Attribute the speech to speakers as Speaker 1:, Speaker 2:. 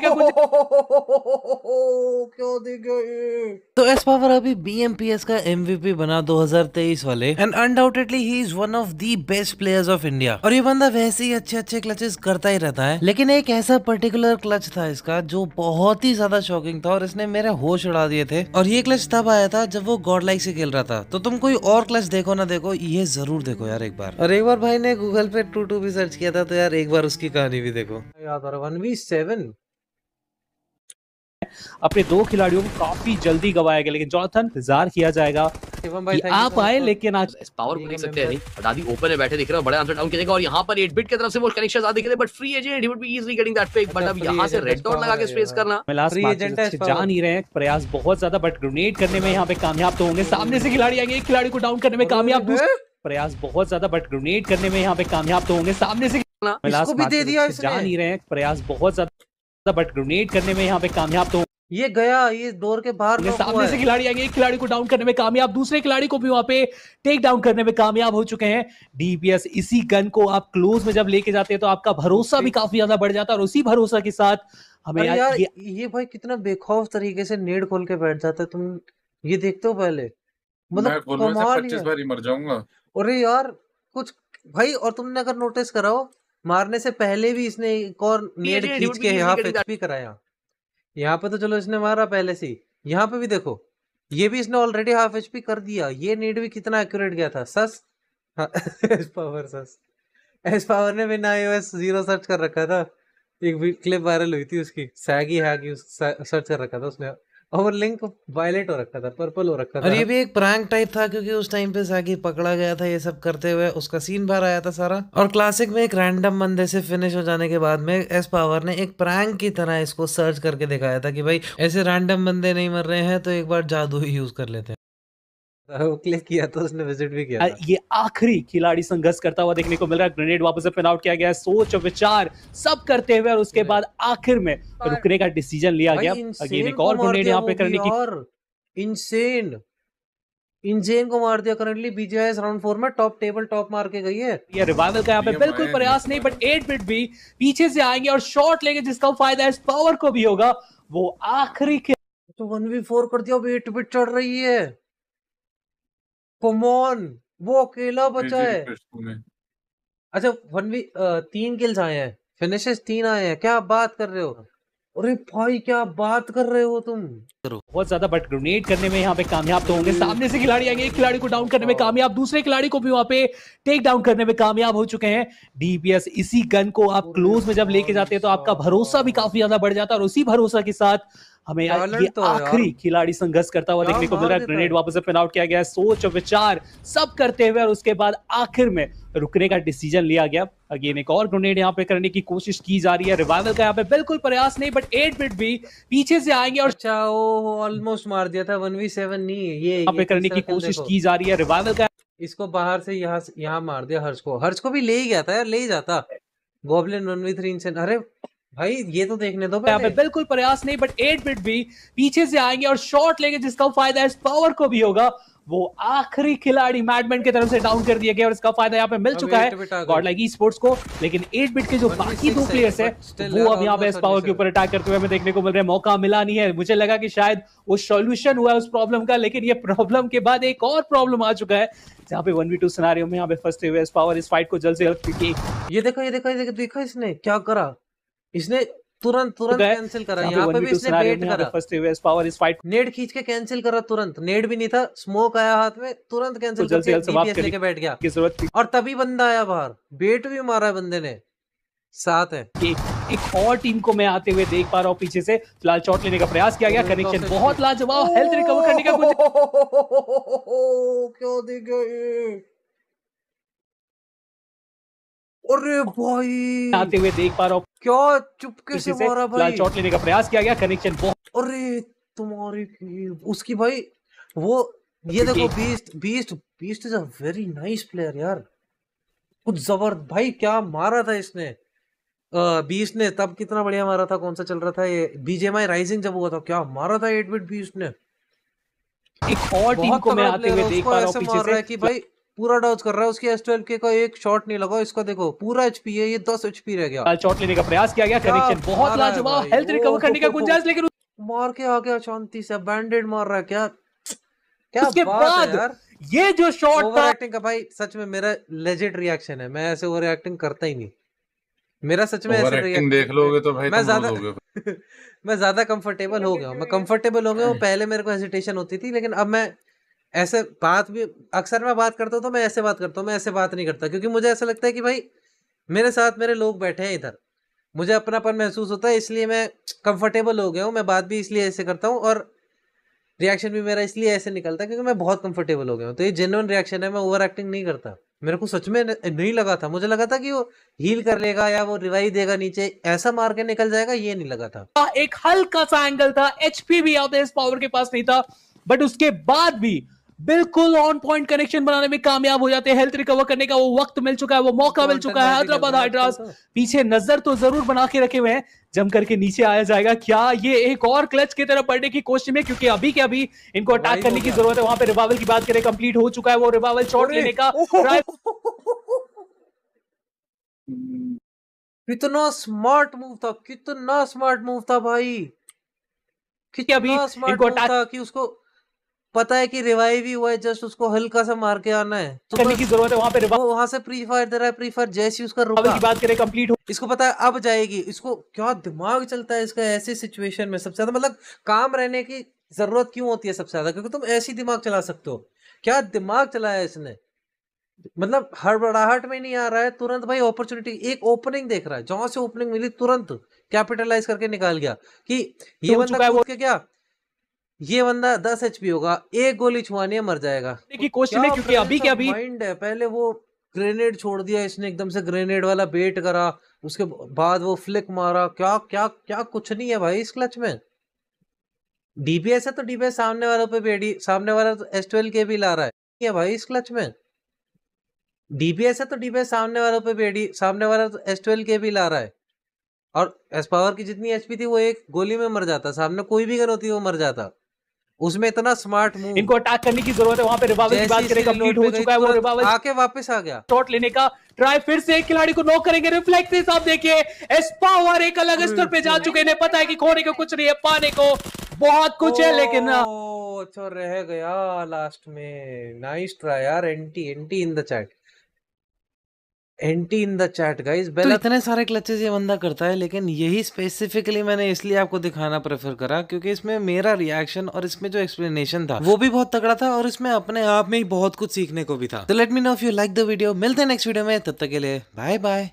Speaker 1: करने तो का कुछ क्यों दिखे तो एस पावर अभी बीएमपीएस का एमवीपी बना 2023 वाले and undoubtedly he is one of the best players of India और ये बंदा वैसे ही अच्छे अच्छे क्लचेस करता ही रहता है लेकिन एक ऐसा पर्टिकुलर क्लच था इसका जो बहुत ही ज्यादा शॉकिंग था और इसने मेरे होश उड़ा दिए थे और ये क्लच तब आया था जब वो गॉड लाइक से खेल रहा था तो तुम कोई और क्लच देखो ना देखो ये जरूर देखो यार एक बार और एक बार भाई ने गूगल पे टू टू भी सर्च किया था तो यार एक बार उसकी कहानी भी देखो यार वन वी सेवन अपने दो खिलाड़ियों को काफी जल्दी गवाया गया लेकिन जॉनथन
Speaker 2: इंतजार किया जाएगा आप आए लेकिन आज पावर को देख सकते हैं दादी ओपन में बैठे दिख रहे हो बड़े आंसर डाउन करेगा और यहाँ पर एट बिट की तरफ से वो कनेक्शन आ दिख रहे but free agent would be easily getting that pick but अब यहाँ से रेड डॉट लगा के स्पेस करना मैं लास्ट फ्री एजेंट है जा नहीं रहे प्रयास बहुत ज्यादा बट ग्रेनेड करने में यहाँ पे कामयाब तो होंगे सामने से खिलाड़ी आएंगे एक खिलाड़ी को डाउन करने में कामयाब प्रयास बहुत ज्यादा बट ग्रेनेड करने में यहाँ पे कामयाब तो होंगे सामने से
Speaker 1: इसको भी दे दिया जा नहीं
Speaker 2: रहे हैं प्रयास बहुत ज्यादा बट ग्रेनेड करने में यहाँ पे कामयाब तो ये गया ये
Speaker 1: डोर के बाहर सामने से खिलाड़ी
Speaker 2: आएंगे एक खिलाड़ी को डाउन करने में कामयाब दूसरे खिलाड़ी को भी वहां पे टेक डाउन करने में कामयाब हो चुके हैं डीपीएस इसी गन को आप क्लोज में जब लेके जाते हैं तो आपका भरोसा भी काफी ज्यादा बढ़ जाता है और उसी भरोसा के साथ
Speaker 1: हमें यार, यार ये... ये भाई कितना बेखौफ तरीके से नेड खोल के बैठ जाता है तुम ये देखते हो पहले मतलब कमाल बार ही मर जाऊंगा अरे यार कुछ भाई और तुमने अगर नोटिस कराओ मारने से पहले भी इसने एक और नेट खींच के पे भी कराया यहाँ पे तो चलो इसने मारा पहले से यहाँ पे भी देखो ये भी इसने ऑलरेडी हाफ पी कर दिया ये नेट भी कितना एक्यूरेट गया था सस एस हाँ, पावर सस एस पावर ने मैंने आईओएस जीरो सर्च कर रखा था एक क्लिप वायरल हुई थी उसकी सैगी है सर्च कर रखा था उसने और लिंक वायलेट हो रखा था पर्पल हो रखा था और ये भी एक प्रैंक टाइप था क्योंकि उस टाइम पे सागी पकड़ा गया था ये सब करते हुए उसका सीन बाहर आया था सारा और क्लासिक में एक रैंडम बंदे से फिनिश हो जाने के बाद में एस पावर ने एक प्रैंक की तरह इसको सर्च करके दिखाया था कि भाई ऐसे रैंडम बंदे नहीं मर रहे हैं तो एक बार जादू ही यूज कर लेते हैं वो क्लिक किया तो उसने विजिट भी किया था। ये
Speaker 2: आखिरी खिलाड़ी संघर्ष करता हुआ देखने को मिल रहा है ग्रेनेड वापस से आउट किया गया सोच विचार सब करते हुए और उसके बाद आखिर में रुकने का डिसीजन लिया गया अगेन एक और ग्रेनेड यहां पे करने की और
Speaker 1: इनसेन इंजेन को मार दिया करंटली बीजेएस राउंड फोर में टॉप टेबल टॉप मार के गई है ये रिवाइवल का यहाँ पे बिल्कुल प्रयास नहीं बट एट बिट भी पीछे से आएंगे और शॉट लेंगे जिसका फायदा इस पावर को भी होगा वो आखिरी के तो वन वी फोर कर दिया अब एट बिट चढ़ रही है कुमोन वो अकेला बचा है अच्छा वन वी तीन किल्स आए हैं फिनिशेस तीन आए हैं क्या बात कर रहे हो अरे भाई क्या बात कर रहे हो तुम करो बहुत ज्यादा बट ग्रेनेड करने में यहाँ पे कामयाब
Speaker 2: तो होंगे सामने से खिलाड़ी आएंगे एक खिलाड़ी को डाउन करने में हाँ। कामयाब दूसरे खिलाड़ी को भी वहां पे टेक डाउन करने में कामयाब हो चुके हैं डीपीएस इसी गन को आप क्लोज तो में जब लेके जाते हैं तो आपका अच्छा। भरोसा भी काफी ज्यादा बढ़ जाता है और उसी भरोसा के साथ हमें ये तो आखिरी खिलाड़ी संघर्ष करता हुआ देखने को मिल रहा है ग्रेनेड वापस से पिन आउट किया गया सोच विचार सब करते हुए और उसके बाद आखिर में रुकने का डिसीजन लिया गया अगेन एक और ग्रेनेड यहाँ पे करने की कोशिश की जा रही है रिवाइवल का यहाँ पे बिल्कुल प्रयास
Speaker 1: नहीं बट एट बिट भी पीछे से आएंगे और चाहो अच्छा, ऑलमोस्ट मार दिया था वन वी सेवन नहीं है ये यहाँ पे करने की कोशिश की जा रही है रिवाइवल का इसको बाहर से यहाँ यहाँ मार दिया हर्ष को हर्ष को भी ले ही गया था यार ले ही जाता गोबलिन वन वी थ्री अरे भाई ये तो देखने दो यहाँ पे बिल्कुल प्रयास नहीं बट एट बिट भी पीछे से आएंगे और शॉट लेंगे जिसका फायदा इस पावर
Speaker 2: को भी होगा वो आखिरी खिलाड़ी मैडमैन की तरफ से डाउन कर दिया गया और इसका फायदा यहाँ पे मिल चुका है गॉड लाइक ई स्पोर्ट्स को लेकिन एट बिट के जो बाकी दो प्लेयर्स है वो अब यहाँ पे तो इस पावर के ऊपर अटैक करते हुए हमें देखने को मिल रहा है मौका मिला नहीं है मुझे लगा कि शायद वो सॉल्यूशन हुआ है उस प्रॉब्लम का लेकिन ये प्रॉब्लम के बाद एक और प्रॉब्लम आ चुका है जहाँ पे वन वी टू सिनारियो में यहाँ पे फंसते हुए इस पावर इस फाइट को
Speaker 1: जल्द से जल्द ये देखो ये देखो ये देखो देखो इसने क्या करा इसने तुरंत तुरंत कैंसिल तो करा यहाँ पे भी इसने वेट करा फर्स्ट यूएस पावर इस फाइट नेड खींच के कैंसिल करा तुरंत नेड भी नहीं था स्मोक आया हाथ में तुरंत कैंसिल तो करके डीपीएस लेके बैठ गया की जरूरत थी और तभी बंदा आया बाहर बेट भी मारा है बंदे ने साथ है एक, एक और टीम को मैं आते हुए
Speaker 2: देख पा रहा हूँ पीछे से फिलहाल शॉट लेने का प्रयास किया गया कनेक्शन बहुत लाजवाब हेल्थ रिकवर करने का
Speaker 1: कुछ क्यों दिख गई अरे भाई आते हुए देख पा रहा हूँ क्या चुपके से मारा भाई चोट लेने
Speaker 2: का प्रयास किया गया कनेक्शन
Speaker 1: बहुत अरे तुम्हारी उसकी भाई वो ये देखो beast beast beast is a very nice player यार कुछ जबर भाई क्या मारा था इसने बीस ने तब कितना बढ़िया मारा था कौन सा चल रहा था ये बीजेमआई राइजिंग जब हुआ था क्या मारा था एट बीस ने
Speaker 2: एक और टीम को मैं आते हुए देख पा रहा हूं पीछे से कि भाई
Speaker 1: पूरा डॉज कर रहा है उसके एस ट्वेल्व के का एक शॉट नहीं लगा इसका देखो पूरा एच है ये दस एच रह गया शॉट लेने का प्रयास किया गया कनेक्शन बहुत लाजवाब हेल्थ रिकवर करने का गुंजाइश लेकिन मार के आ गया शांति से बैंडेड मार रहा है क्या
Speaker 2: क्या उसके बाद
Speaker 1: ये जो शॉट ओवर एक्टिंग का भाई सच में मेरा लेजेंड रिएक्शन है मैं ऐसे ओवर एक्टिंग करता ही नहीं मेरा सच में ऐसे रिएक्शन देख लोगे तो भाई मैं ज्यादा मैं ज्यादा कंफर्टेबल हो गया मैं कंफर्टेबल हो गया पहले मेरे को हेजिटेशन होती थी लेकिन अब मैं ऐसे बात भी अक्सर मैं बात करता हूँ तो मैं ऐसे बात करता हूँ मैं ऐसे बात नहीं करता क्योंकि मुझे ऐसा लगता है कि भाई मेरे साथ मेरे लोग बैठे हैं इधर मुझे अपनापन महसूस होता है इसलिए मैं कंफर्टेबल हो गया हूँ मैं बात भी इसलिए ऐसे करता हूँ और रिएक्शन भी मेरा इसलिए ऐसे निकलता है क्योंकि मैं बहुत कंफर्टेबल हो गया हूँ तो ये जेनुअन रिएक्शन है मैं ओवर एक्टिंग नहीं करता मेरे को सच में नहीं लगा था मुझे लगा था कि वो हील कर लेगा या वो रिवाइव देगा नीचे ऐसा मार के निकल जाएगा ये नहीं लगा था एक हल्का सा एंगल था एचपी भी इस पावर के पास नहीं था बट उसके बाद
Speaker 2: भी बिल्कुल ऑन पॉइंट कनेक्शन बनाने में कामयाब हो जाते हैं हेल्थ रिकवर करने का वो वक्त मिल चुका है वो मौका मिल चुका है हैदराबाद हाइड्रास तो तो। पीछे नजर तो जरूर बना के रखे हुए हैं जम करके नीचे आया जाएगा क्या ये एक और क्लच की तरफ पड़ने की कोशिश में क्योंकि अभी के अभी इनको अटैक करने की जरूरत
Speaker 1: है वहां पर रिवावल की बात करें कंप्लीट हो चुका है वो रिवावल शॉट लेने का कितना स्मार्ट मूव था कितना स्मार्ट मूव था भाई कितना स्मार्ट मूव था कि उसको पता है कि रिवाइव ही हुआ है जस्ट उसको हल्का सा मार के आना है तो करने की जरूरत है वहाँ पे वो वहाँ से प्री फायर दे रहा है प्री फायर जैसे उसका रुका की बात करें कंप्लीट हो इसको पता है अब जाएगी इसको क्या दिमाग चलता है इसका ऐसी सिचुएशन में सबसे ज्यादा मतलब काम रहने की जरूरत क्यों होती है सबसे ज्यादा क्योंकि तुम ऐसी दिमाग चला सकते हो क्या दिमाग चलाया इसने मतलब हड़बड़ाहट में नहीं आ रहा है तुरंत भाई अपॉर्चुनिटी एक ओपनिंग देख रहा है जहां से ओपनिंग मिली तुरंत कैपिटलाइज करके निकाल गया कि ये तो बंदा क्या ये बंदा दस एच होगा एक गोली छुआने मर जाएगा की तो कोशिश क्योंकि अभी क्या अभी माइंड है पहले वो ग्रेनेड छोड़ दिया इसने एकदम से ग्रेनेड वाला बेट करा उसके बाद वो फ्लिक मारा क्या क्या क्या कुछ नहीं है भाई इस क्लच में डीपीएस है तो डीपीएस सामने वालों पे भी सामने वाला तो एस ट्वेल्व के भी ला रहा है है भाई इस क्लच में डीपीएस है तो डीपीएस सामने वालों पे भी सामने वाला तो एस ट्वेल्व के भी ला रहा है और एस पावर की जितनी एचपी थी वो एक गोली में मर जाता सामने कोई भी गन होती वो मर जाता उसमें इतना स्मार्ट मूव इनको अटैक करने की जरूरत है वहां पे रिवाइवल की बात करें कंप्लीट हो चुका है वो रिवाइवल तो आके वापस आ गया शॉट लेने का ट्राई
Speaker 2: फिर से एक खिलाड़ी को नॉक करेंगे रिफ्लेक्सेस आप देखिए एस्पावर एक अलग hmm, स्तर पे जा hmm। चुके हैं इन्हें पता है कि खोने को कुछ नहीं है पाने को बहुत कुछ है लेकिन हाँ।
Speaker 1: ओ अच्छा रह गया लास्ट में नाइस ट्राई यार entry entry in the chat entry in the chat guys तो इतने सारे क्लचेस ये बंदा करता है लेकिन यही स्पेसिफिकली मैंने इसलिए आपको दिखाना प्रेफर करा क्योंकि इसमें मेरा रिएक्शन और इसमें जो एक्सप्लेनेशन था वो भी बहुत तगड़ा था और इसमें अपने आप में ही बहुत कुछ सीखने को भी था तो let me know if you like the video मिलते हैं नेक्स्ट वीडियो में तब तक के लिए बाय बाय